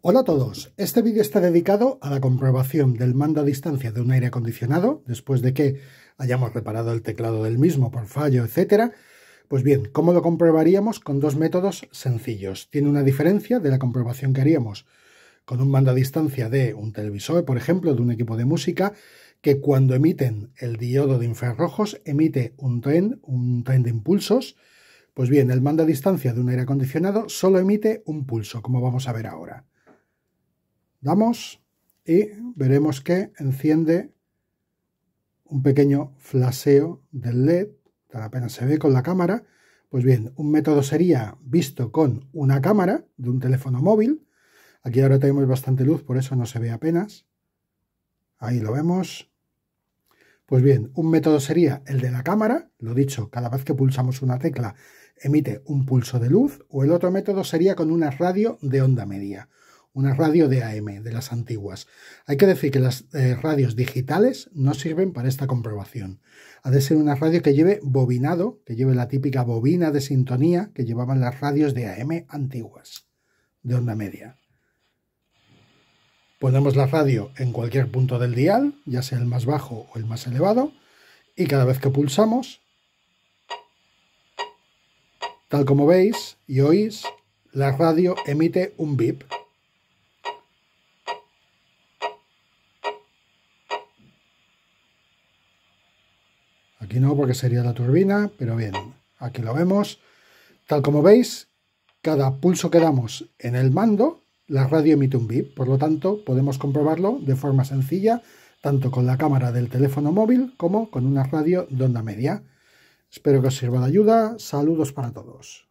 Hola a todos, este vídeo está dedicado a la comprobación del mando a distancia de un aire acondicionado, después de que hayamos reparado el teclado del mismo por fallo, etc. Pues bien, ¿cómo lo comprobaríamos? Con dos métodos sencillos. Tiene una diferencia de la comprobación que haríamos con un mando a distancia de un televisor, por ejemplo, de un equipo de música, que cuando emiten el diodo de infrarrojos emite un tren, un tren de impulsos. Pues bien, el mando a distancia de un aire acondicionado solo emite un pulso, como vamos a ver ahora. Damos y veremos que enciende un pequeño flaseo del LED, tan apenas se ve con la cámara. Pues bien, un método sería visto con una cámara de un teléfono móvil. Aquí ahora tenemos bastante luz, por eso no se ve apenas. Ahí lo vemos. Pues bien, un método sería el de la cámara, lo dicho, cada vez que pulsamos una tecla emite un pulso de luz, o el otro método sería con una radio de onda media una radio de AM, de las antiguas. Hay que decir que las eh, radios digitales no sirven para esta comprobación. Ha de ser una radio que lleve bobinado, que lleve la típica bobina de sintonía que llevaban las radios de AM antiguas, de onda media. Ponemos la radio en cualquier punto del dial, ya sea el más bajo o el más elevado, y cada vez que pulsamos, tal como veis y oís, la radio emite un bip. Aquí no, porque sería la turbina, pero bien, aquí lo vemos. Tal como veis, cada pulso que damos en el mando, la radio emite un bip, por lo tanto podemos comprobarlo de forma sencilla, tanto con la cámara del teléfono móvil como con una radio de onda media. Espero que os sirva de ayuda. Saludos para todos.